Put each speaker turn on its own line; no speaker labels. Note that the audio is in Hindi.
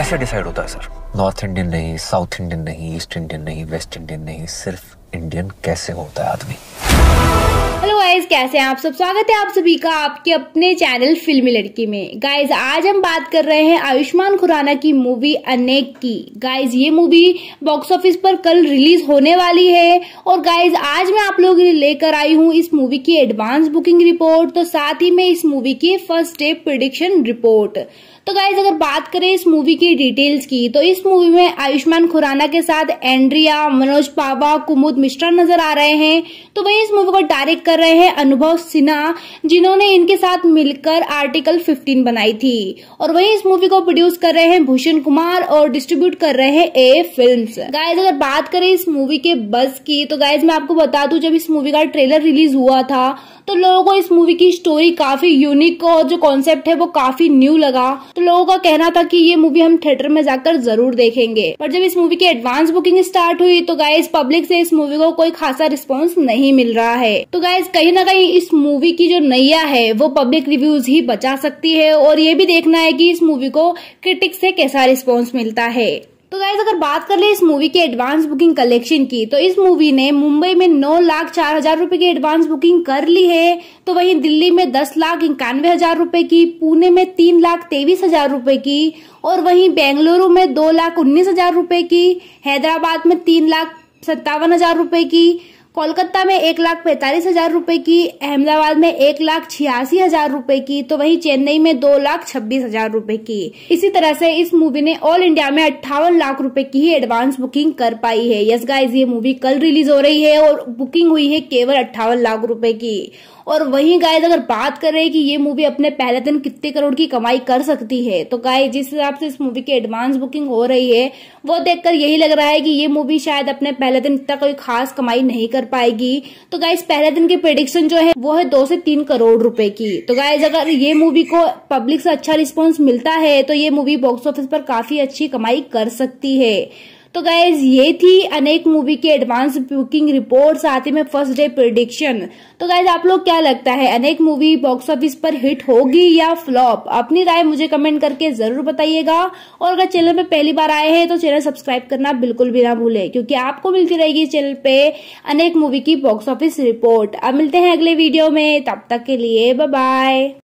कैसे डिसाइड होता है सर नॉर्थ इंडियन नहीं साउथ इंडियन नहीं ईस्ट इंडियन नहीं वेस्ट इंडियन नहीं सिर्फ इंडियन कैसे होता है आदमी हेलो गाइज कैसे हैं आप सब स्वागत है आप सभी का आपके अपने चैनल फिल्मी लड़की में गाइज आज हम बात कर रहे हैं आयुष्मान खुराना की मूवी अनेक की गाइज ये मूवी बॉक्स ऑफिस पर कल रिलीज होने वाली है और गाइज आज मैं आप लोगों के लिए लेकर आई हूँ इस मूवी की एडवांस बुकिंग रिपोर्ट तो साथ ही में इस मूवी की फर्स्ट डे प्रिडिक्शन रिपोर्ट तो गाइज अगर बात करें इस मूवी की डिटेल्स की तो इस मूवी में आयुष्मान खुराना के साथ एंड्रिया मनोज पावा कुमुद मिश्रा नजर आ रहे हैं तो वहीं इस मूवी को डायरेक्ट कर रहे हैं अनुभव सिन्हा जिन्होंने इनके साथ मिलकर आर्टिकल 15 बनाई थी और वहीं इस मूवी को प्रोड्यूस कर रहे हैं भूषण कुमार और डिस्ट्रीब्यूट कर रहे हैं ए फिल्म गाइज अगर बात करें इस मूवी के बस की तो गाइज मैं आपको बता दू जब इस मूवी का ट्रेलर रिलीज हुआ था तो लोगों को इस मूवी की स्टोरी काफी यूनिक और जो कॉन्सेप्ट है वो काफी न्यू लगा तो लोगों का कहना था कि ये मूवी हम थिएटर में जाकर जरूर देखेंगे पर जब इस मूवी की एडवांस बुकिंग स्टार्ट हुई तो गाइस पब्लिक से इस मूवी मूवी को कोई खासा रिस्पॉन्स नहीं मिल रहा है तो गाइज कहीं ना कहीं इस मूवी की जो नैया है वो पब्लिक रिव्यूज ही बचा सकती है और ये भी देखना है की इस मूवी को क्रिटिक्स से कैसा रिस्पॉन्स मिलता है तो गाइज अगर बात कर ले इस मूवी की एडवांस बुकिंग कलेक्शन की तो इस मूवी ने मुंबई में नौ लाख चार हजार रूपए की एडवांस बुकिंग कर ली है तो वहीं दिल्ली में दस लाख इक्यानवे हजार रूपए की पुणे में तीन लाख तेईस हजार रूपए की और वहीं बेंगलुरु में दो लाख उन्नीस हजार रूपए की हैदराबाद में तीन लाख सत्तावन हजार रूपए की कोलकाता में एक लाख पैंतालीस हजार रुपए की अहमदाबाद में एक लाख छियासी हजार रुपए की तो वहीं चेन्नई में दो लाख छब्बीस हजार रुपए की इसी तरह से इस मूवी ने ऑल इंडिया में अट्ठावन लाख रुपए की ही एडवांस बुकिंग कर पाई है यस गाइस ये मूवी कल रिलीज हो रही है और बुकिंग हुई है केवल अट्ठावन लाख रूपए की और वहीं गाइज अगर बात कर रहे हैं कि ये मूवी अपने पहले दिन कितने करोड़ की कमाई कर सकती है तो गाय जिस हिसाब से इस मूवी की एडवांस बुकिंग हो रही है वो देखकर यही लग रहा है कि ये मूवी शायद अपने पहले दिन इतना कोई खास कमाई नहीं कर पाएगी तो गाइज पहले दिन की प्रिडिक्शन जो है वो है दो से तीन करोड़ रुपए की तो गाइज अगर ये मूवी को पब्लिक से अच्छा रिस्पॉन्स मिलता है तो ये मूवी बॉक्स ऑफिस पर काफी अच्छी कमाई कर सकती है तो गाइज ये थी अनेक मूवी के एडवांस बुकिंग रिपोर्ट साथ ही में फर्स्ट डे प्रिडिक्शन तो गाइज आप लोग क्या लगता है अनेक मूवी बॉक्स ऑफिस पर हिट होगी या फ्लॉप अपनी राय मुझे कमेंट करके जरूर बताइएगा और अगर चैनल पे पहली बार आए हैं तो चैनल सब्सक्राइब करना बिल्कुल भी ना भूले क्योंकि आपको मिलती रहेगी चैनल पे अनेक मूवी की बॉक्स ऑफिस रिपोर्ट अब मिलते हैं अगले वीडियो में तब तक के लिए बाय